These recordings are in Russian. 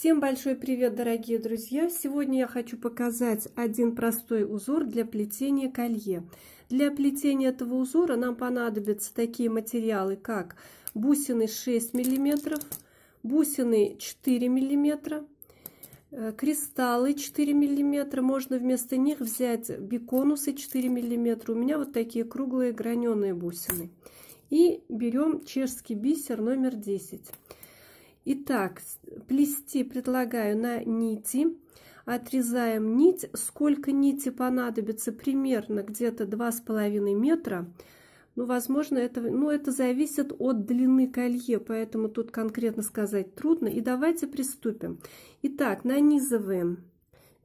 Всем большой привет, дорогие друзья! Сегодня я хочу показать один простой узор для плетения колье. Для плетения этого узора нам понадобятся такие материалы, как бусины 6 мм, бусины 4 мм, э, кристаллы 4 мм. Можно вместо них взять биконусы 4 мм. У меня вот такие круглые граненые бусины. И берем чешский бисер номер 10 Итак, плести предлагаю на нити. Отрезаем нить. Сколько нити понадобится? Примерно где-то 2,5 метра. Ну, возможно, это, ну, это зависит от длины колье, поэтому тут конкретно сказать трудно. И давайте приступим. Итак, нанизываем.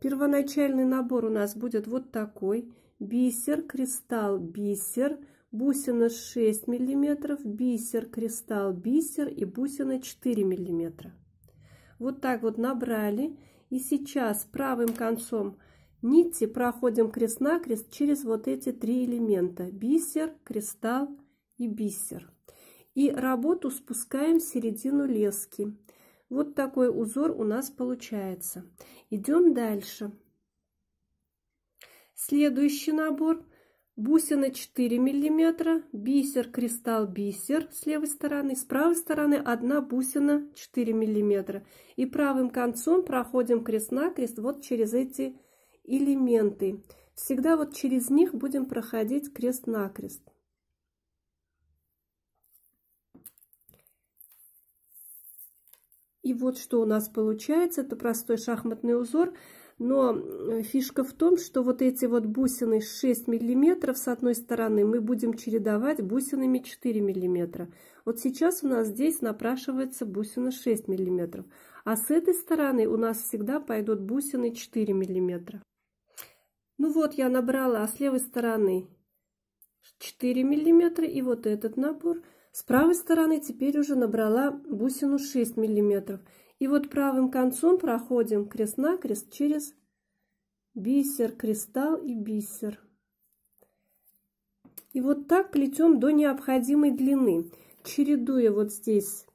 Первоначальный набор у нас будет вот такой. Бисер, кристалл, бисер – бусина 6 мм, бисер, кристалл, бисер и бусина 4 мм. Вот так вот набрали. И сейчас правым концом нити проходим крест-накрест через вот эти три элемента. Бисер, кристалл и бисер. И работу спускаем в середину лески. Вот такой узор у нас получается. Идем дальше. Следующий набор – Бусина 4 мм, бисер, кристалл, бисер с левой стороны, с правой стороны одна бусина 4 мм. И правым концом проходим крест-накрест вот через эти элементы. Всегда вот через них будем проходить крест-накрест. И вот что у нас получается, это простой шахматный узор. Но э, фишка в том, что вот эти вот бусины 6 миллиметров с одной стороны мы будем чередовать бусинами 4 миллиметра. Вот сейчас у нас здесь напрашивается бусина 6 миллиметров. А с этой стороны у нас всегда пойдут бусины 4 миллиметра. Ну вот я набрала, а с левой стороны 4 миллиметра и вот этот набор. С правой стороны теперь уже набрала бусину 6 миллиметров. И вот правым концом проходим крест-накрест через бисер, кристалл и бисер. И вот так плетем до необходимой длины, чередуя вот здесь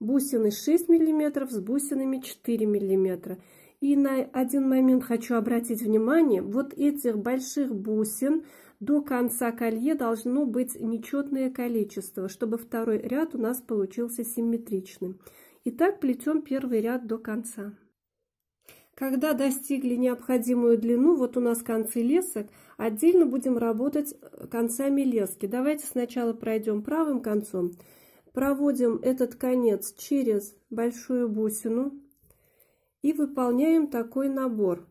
бусины 6 мм с бусинами 4 мм. И на один момент хочу обратить внимание, вот этих больших бусин до конца колье должно быть нечетное количество, чтобы второй ряд у нас получился симметричным. И так плетем первый ряд до конца. Когда достигли необходимую длину, вот у нас концы лесок, отдельно будем работать э, концами лески. Давайте сначала пройдем правым концом. Проводим этот конец через большую бусину и выполняем такой набор.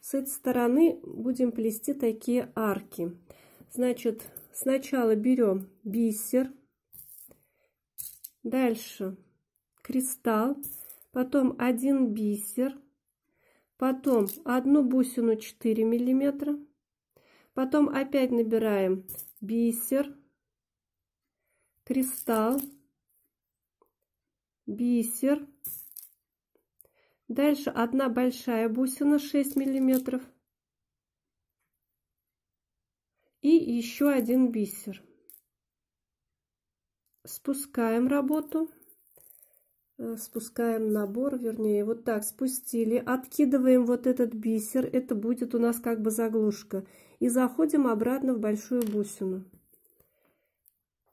С этой стороны будем плести такие арки. Значит, сначала берем бисер, дальше кристалл, потом один бисер, потом одну бусину 4 миллиметра, потом опять набираем бисер, кристалл, бисер, дальше одна большая бусина 6 миллиметров и еще один бисер. Спускаем работу. Э, спускаем набор, вернее, вот так спустили, откидываем вот этот бисер, это будет у нас как бы заглушка, и заходим обратно в большую бусину.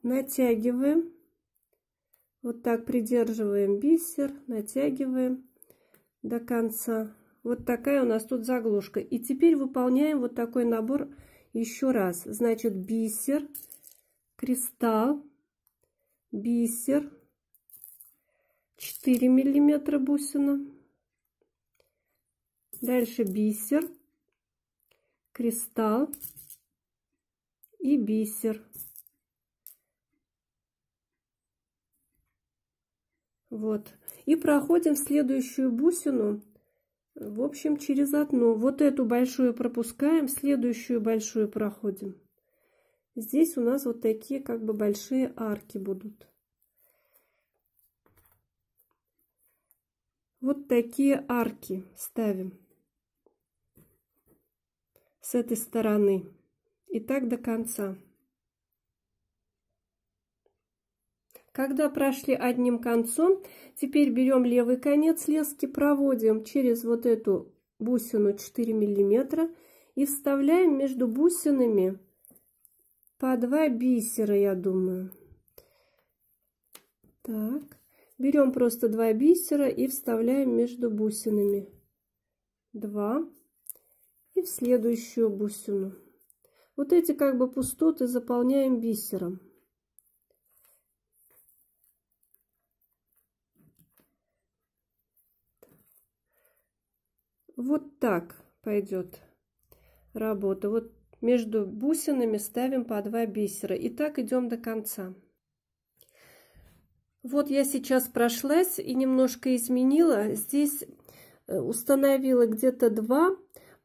Натягиваем, вот так придерживаем бисер, натягиваем до конца. Вот такая у нас тут заглушка. И теперь выполняем вот такой набор еще раз. Значит, бисер, кристалл, бисер, 4 миллиметра бусина. Дальше бисер, кристалл и бисер. Вот. И проходим в следующую бусину, в общем, через одну. Вот эту большую пропускаем, следующую большую проходим. Здесь у нас вот такие как бы большие арки будут. вот такие арки ставим с этой стороны и так до конца. Когда прошли одним концом, теперь берем левый конец лески, проводим через вот эту бусину 4 миллиметра и вставляем между бусинами по два бисера, я думаю. Так. Берем просто два бисера и вставляем между бусинами. Два. И в следующую бусину. Вот эти как бы пустоты заполняем бисером. Вот так пойдет работа. Вот между бусинами ставим по два бисера. И так идем до конца. Вот я сейчас прошлась и немножко изменила. Здесь э, установила где-то два,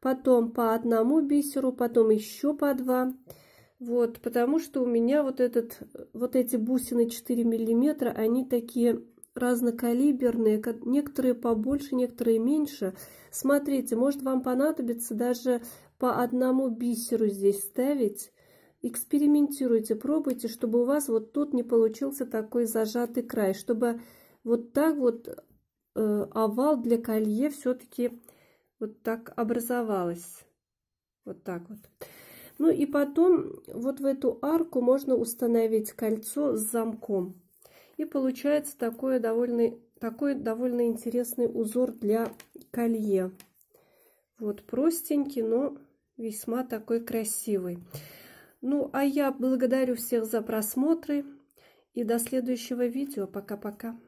потом по одному бисеру, потом еще по два. Вот, потому что у меня вот, этот, вот эти бусины 4 миллиметра, они такие разнокалиберные, некоторые побольше, некоторые меньше. Смотрите, может вам понадобится даже по одному бисеру здесь ставить, экспериментируйте, пробуйте, чтобы у вас вот тут не получился такой зажатый край, чтобы вот так вот э, овал для колье все-таки вот так образовалось. Вот так вот. Ну и потом вот в эту арку можно установить кольцо с замком. И получается такой довольно, такой довольно интересный узор для колье. Вот простенький, но весьма такой красивый. Ну, а я благодарю всех за просмотры и до следующего видео. Пока-пока.